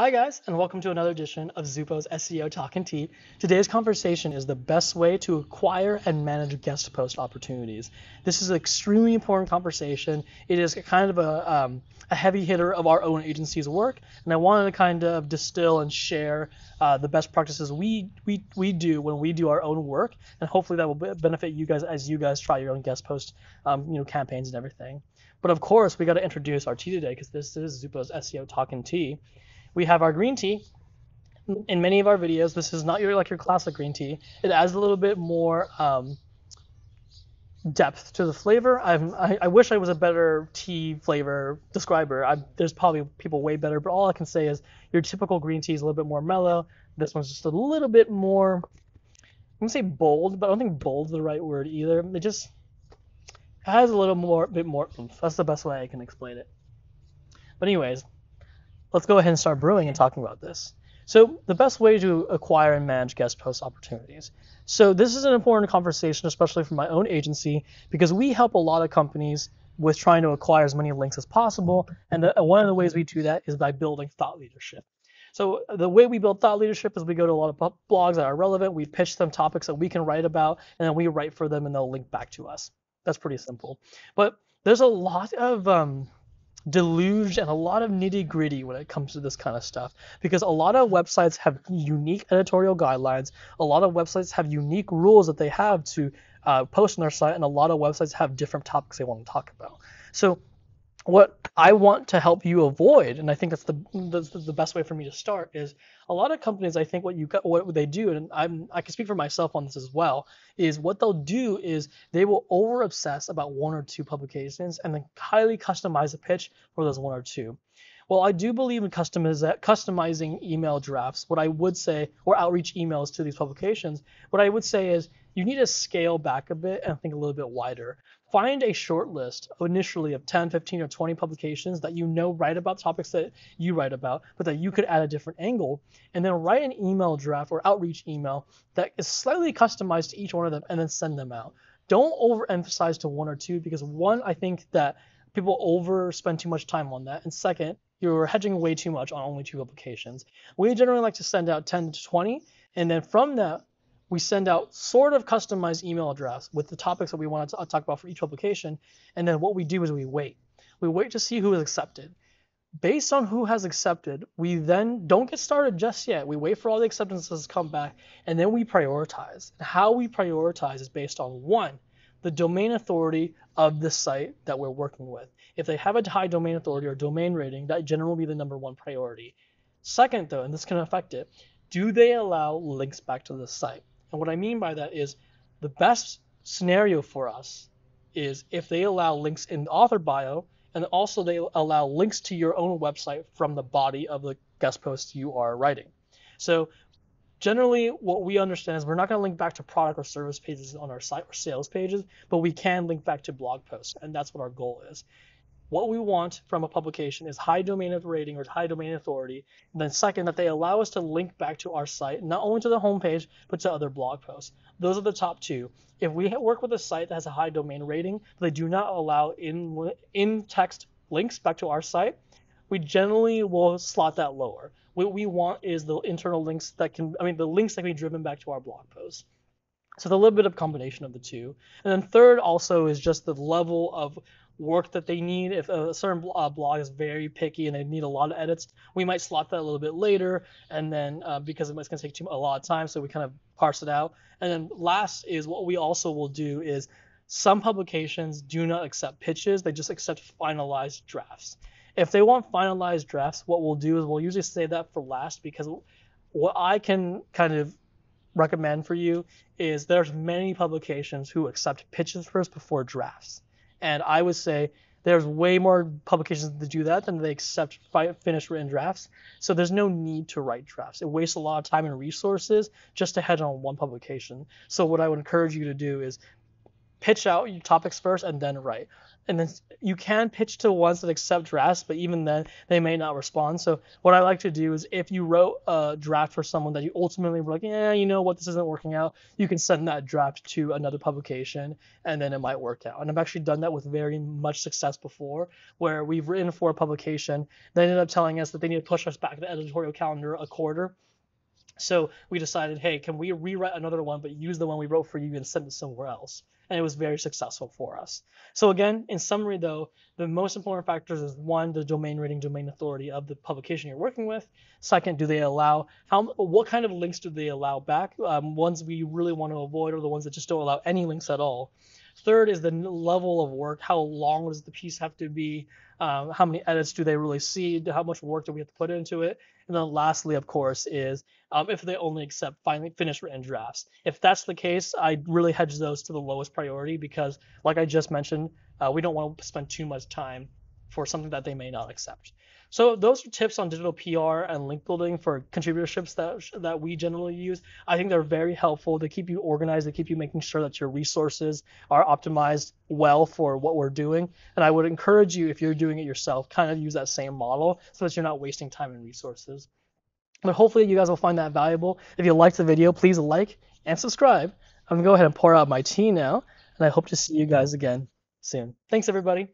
Hi, guys, and welcome to another edition of Zupo's SEO Talk and Tea. Today's conversation is the best way to acquire and manage guest post opportunities. This is an extremely important conversation. It is kind of a, um, a heavy hitter of our own agency's work, and I wanted to kind of distill and share uh, the best practices we, we, we do when we do our own work, and hopefully that will benefit you guys as you guys try your own guest post um, you know, campaigns and everything. But of course, we got to introduce our tea today because this is Zupo's SEO Talk and Tea we have our green tea. In many of our videos, this is not your like your classic green tea. It adds a little bit more um, depth to the flavor. I'm, I, I, wish I was a better tea flavor describer. i there's probably people way better, but all I can say is your typical green tea is a little bit more mellow. This one's just a little bit more. I'm gonna say bold, but I don't think bold's the right word either. It just it has a little more bit more. Oomph. That's the best way I can explain it. But anyways, let's go ahead and start brewing and talking about this. So the best way to acquire and manage guest post opportunities. So this is an important conversation, especially for my own agency, because we help a lot of companies with trying to acquire as many links as possible. And the, uh, one of the ways we do that is by building thought leadership. So the way we build thought leadership is we go to a lot of blogs that are relevant. We pitch them topics that we can write about, and then we write for them, and they'll link back to us. That's pretty simple. But there's a lot of um, deluged and a lot of nitty gritty when it comes to this kind of stuff because a lot of websites have unique editorial guidelines. A lot of websites have unique rules that they have to uh, post on their site, and a lot of websites have different topics they want to talk about. So what I want to help you avoid, and I think that's the the best way for me to start is a lot of companies. I think what you what they do, and I'm I can speak for myself on this as well, is what they'll do is they will over obsess about one or two publications and then highly customize a pitch for those one or two. Well, I do believe in customiz- customizing email drafts. What I would say, or outreach emails to these publications, what I would say is you need to scale back a bit and think a little bit wider find a short list initially of 10, 15, or 20 publications that you know write about topics that you write about, but that you could add a different angle, and then write an email draft or outreach email that is slightly customized to each one of them, and then send them out. Don't overemphasize to one or two because one, I think that people overspend too much time on that, and second, you're hedging way too much on only two publications. We generally like to send out 10 to 20, and then from that, we send out sort of customized email address with the topics that we want to uh, talk about for each publication. And then what we do is we wait. We wait to see who is accepted. Based on who has accepted, we then don't get started just yet. We wait for all the acceptances to come back, and then we prioritize. And how we prioritize is based on one, the domain authority of the site that we're working with. If they have a high domain authority or domain rating, that generally will be the number one priority. Second, though, and this can affect it, do they allow links back to the site? And what I mean by that is the best scenario for us is if they allow links in the author bio and also they allow links to your own website from the body of the guest post you are writing. So generally what we understand is we're not going to link back to product or service pages on our site or sales pages, but we can link back to blog posts and that's what our goal is what we want from a publication is high domain rating or high domain authority. And then second, that they allow us to link back to our site, not only to the homepage, but to other blog posts. Those are the top two. If we work with a site that has a high domain rating, they do not allow in in text links back to our site, we generally will slot that lower. What we want is the internal links that can, I mean, the links that can be driven back to our blog posts. So the little bit of combination of the two. And then third also is just the level of work that they need. If a certain uh, blog is very picky and they need a lot of edits, we might slot that a little bit later, and then uh, because it's going to take too, a lot of time, so we kind of parse it out. And then last is what we also will do is some publications do not accept pitches; they just accept finalized drafts. If they want finalized drafts, what we'll do is we'll usually say that for last because what I can kind of recommend for you is there's many publications who accept pitches first before drafts and I would say there's way more publications that do that than they accept fi- finished written drafts. So there's no need to write drafts. It wastes a lot of time and resources just to head on one publication. So what I would encourage you to do is pitch out your topics first and then write and then you can pitch to ones that accept drafts, but even then they may not respond. So what I like to do is if you wrote a draft for someone that you ultimately were like, yeah, you know what, this isn't working out, you can send that draft to another publication and then it might work out. And I've actually done that with very much success before, where we've written for a publication, they ended up telling us that they need to push us back the editorial calendar a quarter. So we decided, hey, can we rewrite another one but use the one we wrote for you and send it somewhere else? and it was very successful for us. So again, in summary though, the most important factors is one, the domain rating, domain authority of the publication you're working with. Second, do they allow how what kind of links do they allow back? Um, ones we really want to avoid are the ones that just don't allow any links at all. Third is the level of work. How long does the piece have to be? Um, how many edits do they really see? How much work do we have to put into it? And then lastly, of course, is um, if they only accept finally finished written drafts. If that's the case, I really hedge those to the lowest priority because, like I just mentioned, uh, we don't want to spend too much time for something that they may not accept. So those are tips on digital PR and link building for contributorships that that we generally use. I think they're very helpful. They keep you organized. They keep you making sure that your resources are optimized well for what we're doing. And I would encourage you, if you're doing it yourself, kind of use that same model so that you're not wasting time and resources. But hopefully you guys will find that valuable. If you liked the video, please like and subscribe. I'm gonna go ahead and pour out my tea now, and I hope to see you guys again soon. Thanks everybody.